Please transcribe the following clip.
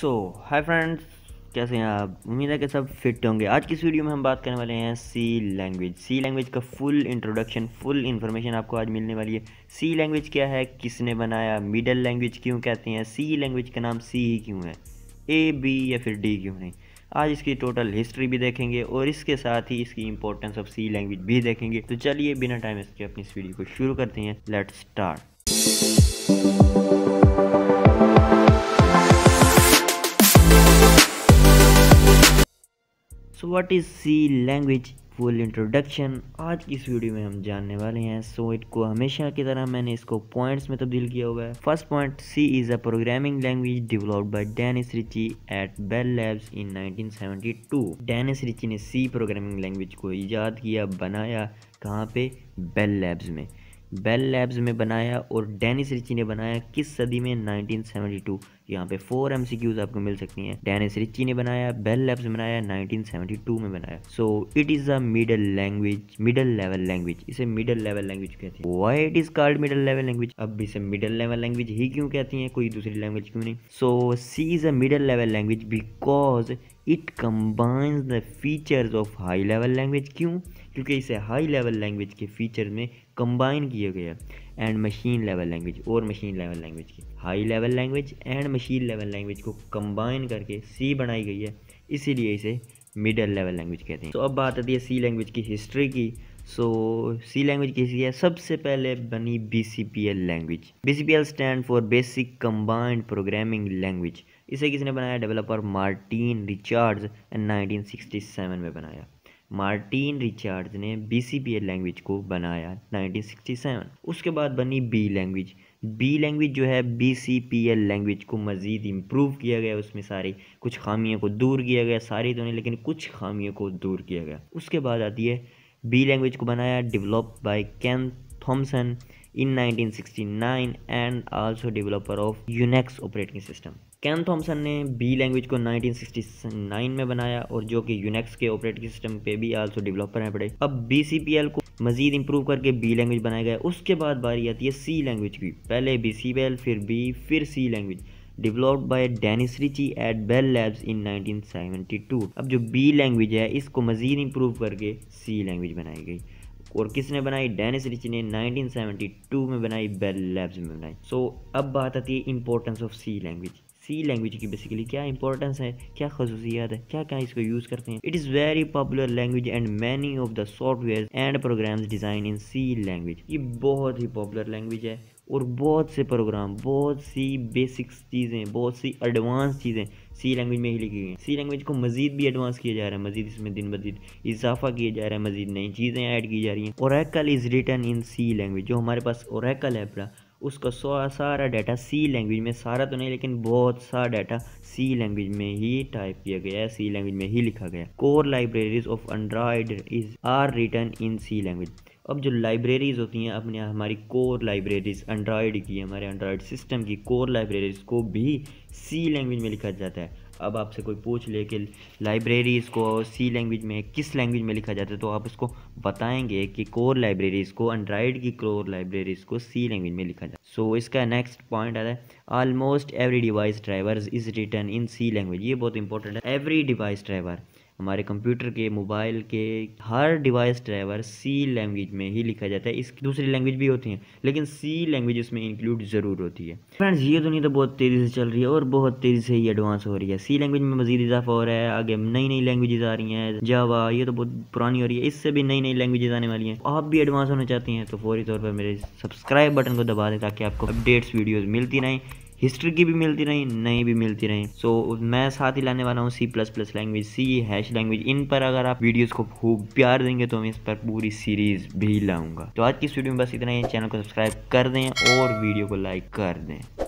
सो hi friends कैसे हैं आप उम्मीद है कि सब फिट होंगे आज की इस वीडियो में हम बात करने वाले हैं सी लैंग्वेज सी लैंग्वेज का फुल इंट्रोडक्शन फुल इन्फॉर्मेशन आपको आज मिलने वाली है सी लैंग्वेज क्या है किसने बनाया मिडल लैंग्वेज क्यों कहते हैं सी लैंग्वेज का नाम सी ही क्यों है ए बी या फिर डी क्यों नहीं आज इसकी टोटल हिस्ट्री भी देखेंगे और इसके साथ ही इसकी इंपॉर्टेंस ऑफ सी लैंग्वेज भी देखेंगे तो चलिए बिना टाइम इसके अपनी इस वीडियो को शुरू करते हैं let start so what is C language full introduction आज की इस वीडियो में हम जानने वाले हैं सो so, इट को हमेशा की तरह मैंने इसको पॉइंट्स में तब्दील किया हुआ है first point C is a programming language developed by Dennis Ritchie at Bell Labs in 1972 Dennis Ritchie ने सी प्रोग्रामिंग लैंग्वेज को ईजाद किया बनाया कहाँ पे बेल लैब्स में बेल लैब्स में बनाया और डेनिस रिची ने बनाया किस सदी में 1972 सेवेंटी टू यहाँ पे फोर एम आपको मिल सकती हैं डेनिस रिची ने बनाया बेल लैब्स बनाया 1972 में बनाया so it is a middle language middle level language इसे मिडल लेवल लैंग्वेज कहते हैं why it is called middle level language अब इसे मिडल लेवल लैंग्वेज ही क्यों कहती हैं कोई दूसरी लैंग्वेज क्यों नहीं so C is a middle level language because it combines the features of high level language क्यों क्योंकि इसे हाई लेवल लैंग्वेज के फीचर में कंबाइन किया गया एंड मशीन लेवल लैंग्वेज और मशीन लेवल लैंग्वेज की high level language and machine level language को कंबाइन करके सी बनाई गई है इसीलिए इसे मिडल लेवल लैंग्वेज कहते हैं तो so, अब बात आती है सी लैंग्वेज की हिस्ट्री की सो सी लैंग्वेज कैसी है सबसे पहले बनी B C P L language B C P L stand for basic combined programming language इसे किसने बनाया डेवलपर मार्टिन रिचार्ड्स एंड 1967 में बनाया मार्टिन रिचार्ड्स ने बी सी पी लैंग्वेज को बनाया 1967 उसके बाद बनी बी लैंग्वेज बी लैंग्वेज जो है B C P L language को मज़ीद इम्प्रूव किया गया उसमें सारी कुछ खामियों को दूर किया गया सारी तो नहीं लेकिन कुछ खामियों को दूर किया गया उसके बाद आती है बी लैंग्वेज को बनाया develop by Ken Thomson in 1969 and also developer of Unix operating system. Ken Thomson ने बी लैंग्वेज को 1969 में बनाया और जो कि यूनेक्स के ऑपरेटिंग सिस्टम पे भी आल्सो डेवलपर हैं पड़े अब बी को मजीद इंप्रूव करके बी लैंग्वेज बनाया गया उसके बाद बारी आती है सी लैंग्वेज की पहले बी सी फिर बी फिर C language developed by Dennis Ritchie at Bell Labs in 1972 अब जो बी लैंग्वेज है इसको मज़ीद इम्प्रूव करके सी लैंग्वेज बनाई गई और किसने बनाई डेनिस रिच ने 1972 में बनाई बेल लैब्स में बनाई सो so, अब बात आती है importance of C language C language की बेसिकली क्या इंपॉर्टेंस है क्या खसूसियात है क्या क्या इसको यूज़ करते हैं it is very popular language and many of the software and programs design in C language ये बहुत ही पॉपुलर लैंग्वेज है और बहुत से प्रोग्राम बहुत सी बेसिक्स चीज़ें बहुत सी एडवांस चीज़ें सी लैंग्वेज में ही लिखी गई हैं सी लैंग्वेज को मजीद भी एडवांस किया जा रहा है मजीद इसमें दिन ब दिन इजाफा किया जा रहा है मजीद नई चीज़ें ऐड की जा रही हैं Oracle is written in C language जो हमारे पास औरकल है अपना उसका सारा डाटा सी लैंग्वेज में सारा तो नहीं लेकिन बहुत सारा डाटा सी लैंग्वेज में ही टाइप किया गया है सी लैंग्वेज में ही लिखा गया core libraries of Android is are written in C language अब जो लाइब्रेरीज़ होती हैं अपने हमारी कोर लाइब्रेरीज़ एंड्रॉयड की हमारे एंड्रॉयड सिस्टम की कोर लाइब्रेरीज़ को भी सी लैंग्वेज में लिखा जाता है अब आपसे कोई पूछ ले कि लाइब्रेरीज़ को सी लैंग्वेज में किस लैंग्वेज में लिखा जाता है तो आप उसको बताएंगे कि कोर लाइब्रेरीज़ को एंड्रॉयड की कोर लाइब्रेरीज़ को सी लैंग्वेज में लिखा जाता है सो so, इसका नेक्स्ट पॉइंट आता है almost every device driver is written in C language ये बहुत इंपॉर्टेंट है एवरी डिवाइस ड्राइवर हमारे कंप्यूटर के मोबाइल के हर डिवाइस ड्राइवर सी लैंग्वेज में ही लिखा जाता है इस दूसरी लैंग्वेज भी होती हैं लेकिन सी लैंग्वेज उसमें इंक्लूड ज़रूर होती है फ्रेंड्स ये दुनिया तो बहुत तेज़ी से चल रही है और बहुत तेज़ी से ही एडवांस हो रही है सी लैंग्वेज में मजीद इजाफा हो रहा है आगे नई नई लैंग्वेजेज आ रही हैं जावा ये तो बहुत पुरानी हो रही है इससे भी नई नई लैंग्वेजेज आने वाली हैं आप भी एडवांस होना चाहती हैं तो फौरी तौर पर मेरे सब्सक्राइब बटन को दबा दें ताकि आपको अपडेट्स वीडियोज़ मिलती रहें हिस्ट्री की भी मिलती रही नहीं भी मिलती रही सो so, मैं साथ ही लाने वाला हूँ C plus plus language C hash language इन पर अगर आप वीडियोस को खूब प्यार देंगे तो मैं इस पर पूरी सीरीज भी लाऊंगा तो आज की इस वीडियो में बस इतना ही चैनल को सब्सक्राइब कर दें और वीडियो को लाइक कर दें